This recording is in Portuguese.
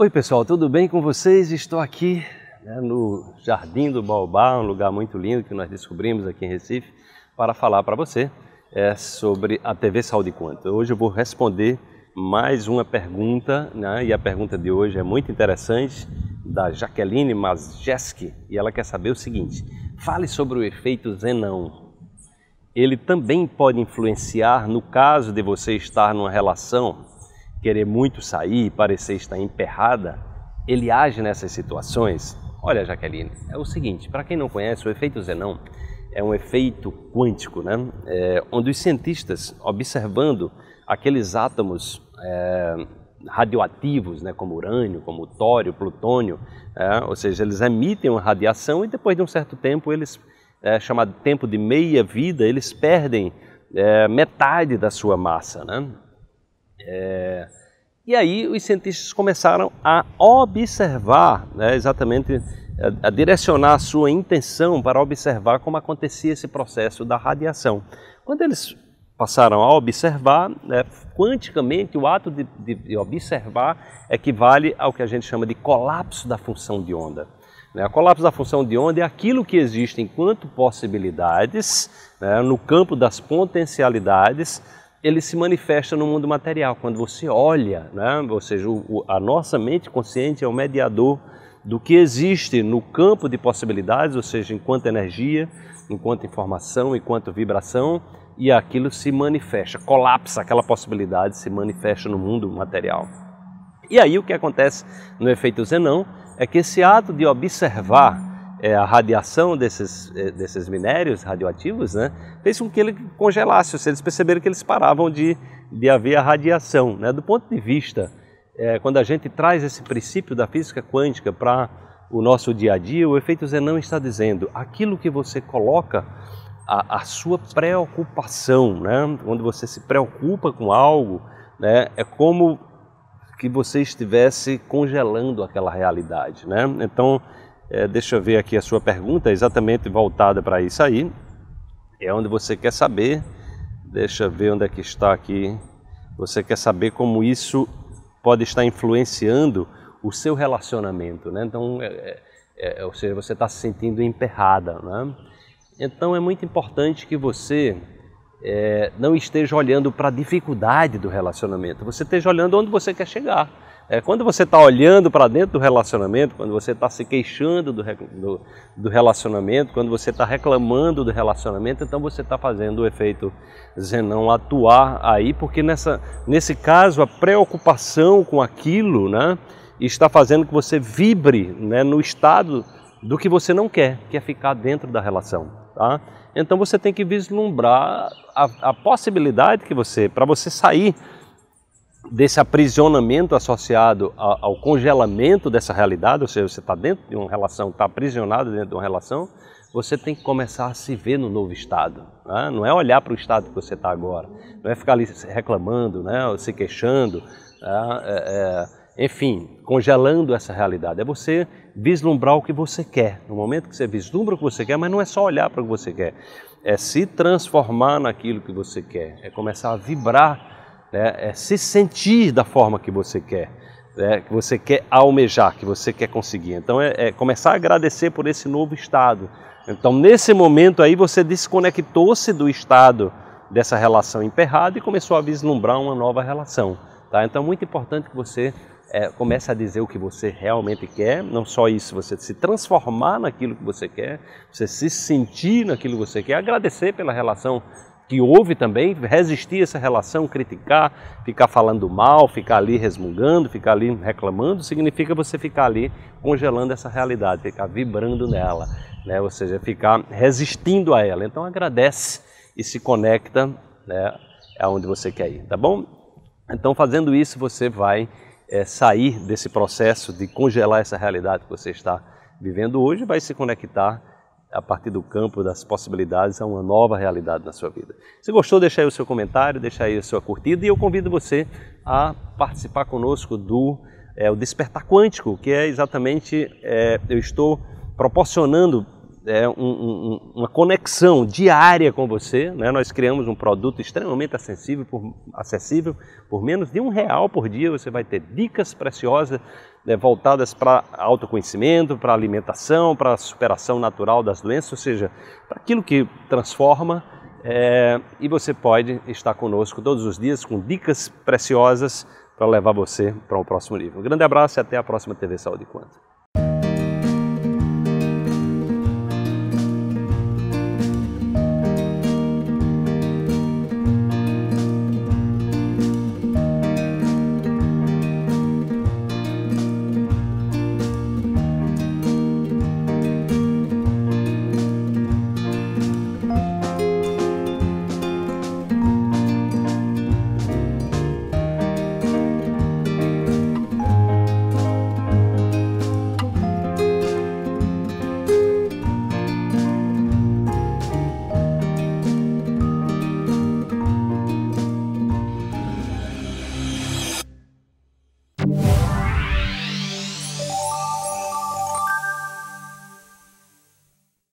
Oi pessoal, tudo bem com vocês? Estou aqui né, no Jardim do Baobá, um lugar muito lindo que nós descobrimos aqui em Recife, para falar para você é, sobre a TV Saúde Quanto. Hoje eu vou responder mais uma pergunta, né, e a pergunta de hoje é muito interessante, da Jaqueline Majeski, e ela quer saber o seguinte, fale sobre o efeito Zenão. Ele também pode influenciar no caso de você estar numa relação querer muito sair, parecer estar emperrada, ele age nessas situações? Olha, Jaqueline, é o seguinte: para quem não conhece, o efeito Zenão é um efeito quântico, né? É, onde os cientistas, observando aqueles átomos é, radioativos, né, como urânio, como tório, plutônio, é, ou seja, eles emitem uma radiação e depois de um certo tempo, eles, é, chamado tempo de meia-vida, eles perdem é, metade da sua massa, né? É, e aí os cientistas começaram a observar, né, exatamente a, a direcionar a sua intenção para observar como acontecia esse processo da radiação. Quando eles passaram a observar, né, quanticamente o ato de, de, de, observar equivale ao que a gente chama de colapso da função de onda. Né, o colapso da função de onda é aquilo que existe enquanto possibilidades né, no campo das potencialidades ele se manifesta no mundo material. Quando você olha, né? ou seja, o, a nossa mente consciente é o mediador do que existe no campo de possibilidades, ou seja, enquanto energia, enquanto informação, enquanto vibração, e aquilo se manifesta, colapsa aquela possibilidade, se manifesta no mundo material. E aí o que acontece no efeito Zenão é que esse ato de observar é, a radiação desses, é, desses minérios radioativos, né, fez com que ele congelasse. Ou seja, eles perceberam que eles paravam de, de haver a radiação. Né? Do ponto de vista, é, quando a gente traz esse princípio da física quântica para o nosso dia a dia, o efeito Zenão está dizendo aquilo que você coloca a, a sua preocupação, né? quando você se preocupa com algo, né? é como que você estivesse congelando aquela realidade. Né? Então, é, deixa eu ver aqui a sua pergunta, exatamente voltada para isso aí. É onde você quer saber. Deixa eu ver onde é que está aqui. Você quer saber como isso pode estar influenciando o seu relacionamento, né? Então, é, é, é, é ou seja, você está se sentindo emperrada, né? Então, é muito importante que você é, não esteja olhando para a dificuldade do relacionamento. Você esteja olhando onde você quer chegar é, quando você está olhando para dentro do relacionamento, quando você está se queixando do, do, do, relacionamento, quando você está reclamando do relacionamento, então você está fazendo o efeito Zenão atuar aí, porque nessa, nesse caso a preocupação com aquilo né, está fazendo que você vibre né, no estado do que você não quer, que é ficar dentro da relação. Tá? Então você tem que vislumbrar a, a possibilidade que você, para você sair desse aprisionamento associado ao congelamento dessa realidade, ou seja, você está dentro de uma relação, está aprisionado dentro de uma relação, você tem que começar a se ver no novo estado. Né? Não é olhar para o estado que você está agora, não é ficar ali reclamando, né? Ou se queixando, né? é, é, enfim, congelando essa realidade. É você vislumbrar o que você quer. No momento que você vislumbra o que você quer, mas não é só olhar para o que você quer, é se transformar naquilo que você quer, é começar a vibrar né? é se sentir da forma que você quer, né? que você quer almejar, que você quer conseguir. Então é, é começar a agradecer por esse novo estado. Então nesse momento aí você desconectou-se do estado dessa relação emperrada e começou a vislumbrar uma nova relação. Tá? Então é muito importante que você é, comece a dizer o que você realmente quer, não só isso, você se transformar naquilo que você quer, você se sentir naquilo que você quer, agradecer pela relação que houve também, resistir a essa relação, criticar, ficar falando mal, ficar ali resmungando, ficar ali reclamando, significa você ficar ali congelando essa realidade, ficar vibrando nela, né? ou seja, ficar resistindo a ela. Então agradece e se conecta né, aonde você quer ir, tá bom? Então fazendo isso você vai é, sair desse processo de congelar essa realidade que você está vivendo hoje, vai se conectar a partir do campo das possibilidades a é uma nova realidade na sua vida. Se gostou, deixa aí o seu comentário, deixa aí a sua curtida e eu convido você a participar conosco do é, o Despertar Quântico, que é exatamente, é, eu estou proporcionando é, um, um, uma conexão diária com você. Né? Nós criamos um produto extremamente acessível por, acessível, por menos de um real por dia. Você vai ter dicas preciosas né, voltadas para autoconhecimento, para alimentação, para superação natural das doenças, ou seja, para aquilo que transforma. É, e você pode estar conosco todos os dias com dicas preciosas para levar você para o um próximo nível. Um grande abraço e até a próxima TV Saúde Quanto.